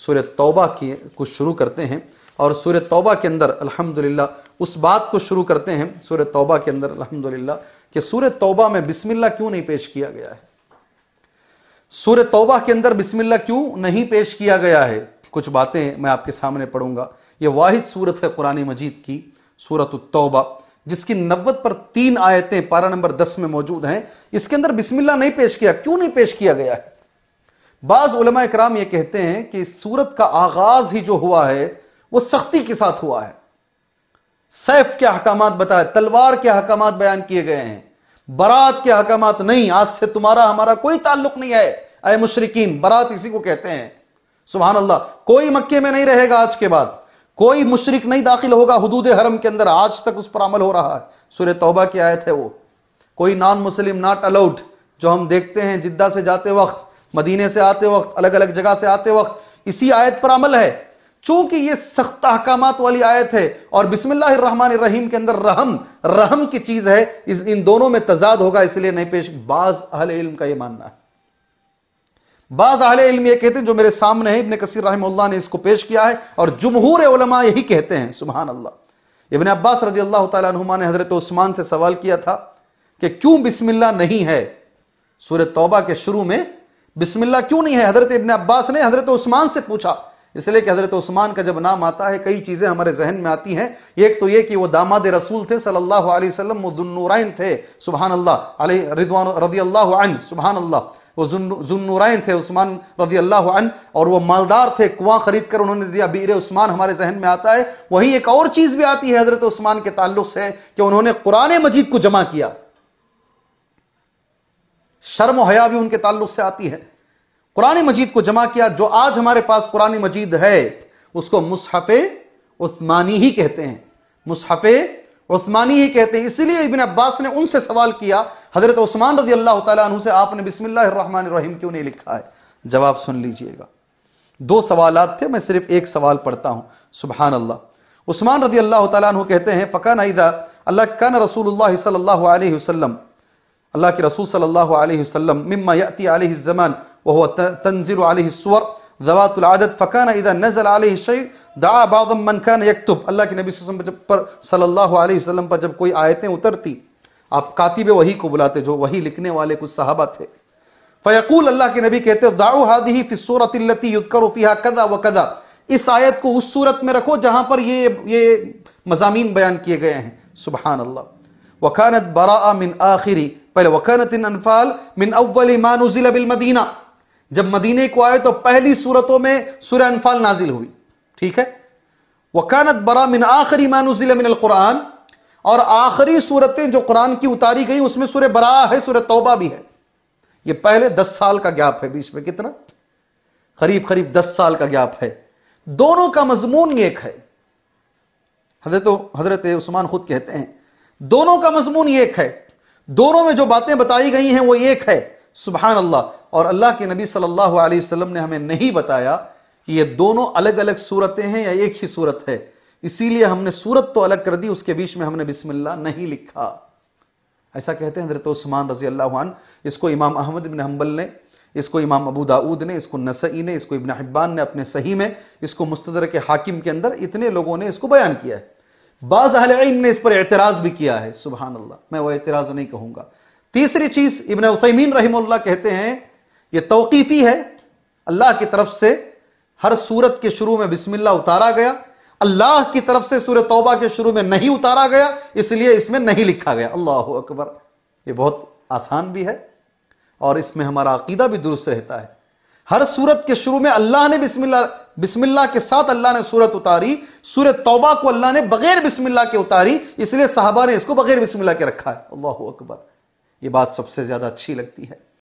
सूर्य तौबा की को शुरू करते हैं और सूर्य तौबा के अंदर अल्हम्दुलिल्लाह उस बात को शुरू करते हैं सूर्य तौबा के अंदर अल्हम्दुलिल्लाह कि सूर्य तौबा में बिस्मिल्ला क्यों नहीं पेश किया गया है सूर्य तौबा के अंदर बिस्मिल्ला क्यों नहीं पेश किया गया है कुछ बातें मैं आपके सामने पढ़ूंगा यह वाहिद सूरत है कुरानी मजीद की सूरत तौबा जिसकी नब्बत पर तीन आयतें पारा नंबर दस में मौजूद हैं इसके अंदर बिस्मिल्ला नहीं पेश किया क्यों नहीं पेश किया गया है बाज उलमा इकराम यह कहते हैं कि सूरत का आगाज ही जो हुआ है वो सख्ती के साथ हुआ है सैफ के अहकाम बताए तलवार के अहकाम बयान किए गए हैं बरात के अहकाम नहीं आज से तुम्हारा हमारा कोई ताल्लुक नहीं है अय मुशरकिन बरात इसी को कहते हैं सुबह अल्लाह कोई मक्के में नहीं रहेगा आज के बाद कोई मुशरक नहीं दाखिल होगा हदूद हरम के अंदर आज तक उस पर अमल हो रहा है सूर्य तोबा की आयत है वो कोई नॉन मुस्लिम नॉट अलाउड जो हम देखते हैं जिद्दा से जाते वक्त मदीने से आते वक्त अलग अलग जगह से आते वक्त इसी आयत पर अमल है चूंकि ये सख्त अहकाम वाली आयत है और बिस्मिल्लाम के अंदर रहम रहम की चीज है इस इन दोनों में तजाद होगा इसलिए नहीं पेश बाज अहल इल्म का यह मानना है बाज अहल इल्म ये कहते हैं जो मेरे सामने है इबन कसीर रहमल्ला ने इसको पेश किया है और जमहूर उलमा यही कहते हैं सुबहान अल्लाह इबन अब्बास रजी अल्लाह तुमा ने हजरत उस्मान से सवाल किया था कि क्यों बिस्मिल्ला नहीं है सूर्य तौबा के शुरू में बिस्मिल्ला क्यों नहीं है हजरत इबन अब्बास ने हजरत उस्मान से पूछा इसलिए कि हजरत उस्मान का जब नाम आता है कई चीजें हमारे जहन में आती हैं एक तो ये कि वह दामाद रसूल थे सल्लल्लाहु अलैहि वसल्लम वो जुन्नूरैन थे सुबहान अल्लाह अली रिदवान रदी अल्लाह अन सुबहान अल्लाह वो जुन्नूरैन थे उस्मान रदी अल्लाह अन और वो मालदार थे कुआं खरीद कर उन्होंने दिया बीर उस्मान हमारे जहन में आता है वहीं एक और चीज भी आती है हजरत उस्मान के ताल्लुक से कि उन्होंने कुरान मजीद को जमा किया शर्म हया भी उनके ताल्लुक से आती है कुरान मजीद को जमा किया जो आज हमारे पास कुरानी मजीद है उसको मुसहफे उस्मानी ही कहते हैं मुसहफे उस्मानी ही कहते हैं इसीलिए इबिन अब्बास ने उनसे सवाल किया हजरत उस्मान रजी अल्लाह तु से आपने रहीम क्यों नहीं लिखा है जवाब सुन लीजिएगा दो सवाल थे मैं सिर्फ एक सवाल पढ़ता हूं सुबहान अल्लाह उस्मान रजी अल्लाह तु कहते हैं पका नईदा अल्लाह कन रसूल सल्ला अल्लाह के रसूल सल्लल्लाहु अलैहि वसल्लम मिम्मा याति अलैहि ज़मान वह तंजिल अलैहि सुवर जवातुल आदत फ़कान इदा नज़ल अलैहि शै दआ बादम मन कान यकतुब अल्लाह के नबी जब पर सल्लल्लाहु अलैहि वसल्लम पर जब कोई आयतें उतरती आप कातिब वही को बुलाते जो वही लिखने वाले कुछ साहबा थे फ़यकूल अल्लाह के नबी कहते दाऊ हादी फिस सूरत इल्लती युद्कर फ़िहा कदा व कदा इस आयत को उस सूरत में रखो जहां पर ये ये मजामी बयान किए गए हैं सुबहान अल्लाह वकानत बरा मिन आखिरी पहले वकनतिन अनफाल मिन अव्वल मानुजिल बिल मदीना जब मदीने को आए तो पहली सूरतों में सूर्य अनफाल नाजिल हुई ठीक है वकानत बरा मिन आखिरी मानुजिल मिन कुरान और आखिरी सूरतें जो कुरान की उतारी गई उसमें सूर्य बरा है सूर्य तौबा भी है ये पहले दस साल का गैप है बीच में कितना करीब करीब दस साल का गैप है दोनों का मजमून एक है हजरत हजरत उस्मान खुद कहते हैं दोनों का मजमून एक है दोनों में जो बातें बताई गई हैं वो एक है सुबह अल्लाह और अल्लाह के नबी सल्लल्लाहु अलैहि वसल्लम ने हमें नहीं बताया कि ये दोनों अलग अलग सूरतें हैं या एक ही सूरत है इसीलिए हमने सूरत तो अलग कर दी उसके बीच में हमने बिस्मिल्ला नहीं लिखा ऐसा कहते हैं हजरत उस्मान रजी अल्लाह इसको इमाम अहमद बिन हम्बल ने इसको इमाम अबू दाऊद ने इसको नसई ने इसको इबन हिब्बान ने अपने सही में इसको मुस्तदर के हाकिम के अंदर इतने लोगों ने इसको बयान किया है बाज अहलम ने इस पर एतराज भी किया है सुबह अल्लाह मैं वह एतराज नहीं कहूंगा तीसरी चीज इबन उसमीन रहीमल्ला कहते हैं यह तोकीफी है अल्लाह की तरफ से हर सूरत के शुरू में बिस्मिल्ला उतारा गया अल्लाह की तरफ से सूर तोबा के शुरू में नहीं उतारा गया इसलिए इसमें नहीं लिखा गया अल्लाह अकबर यह बहुत आसान भी है और इसमें हमारा अकीदा भी दुरुस्त रहता है हर सूरत के शुरू में अल्लाह ने बिस्मिल्ला बिस्मिल्ला के साथ अल्लाह ने सूरत उतारी सूर्य तौबा को अल्लाह ने बगैर बिस्मिल्ला के उतारी इसलिए साहबा ने इसको बगैर बिस्मिल्ला के रखा है अल्लाह अकबर ये बात सबसे ज्यादा अच्छी लगती है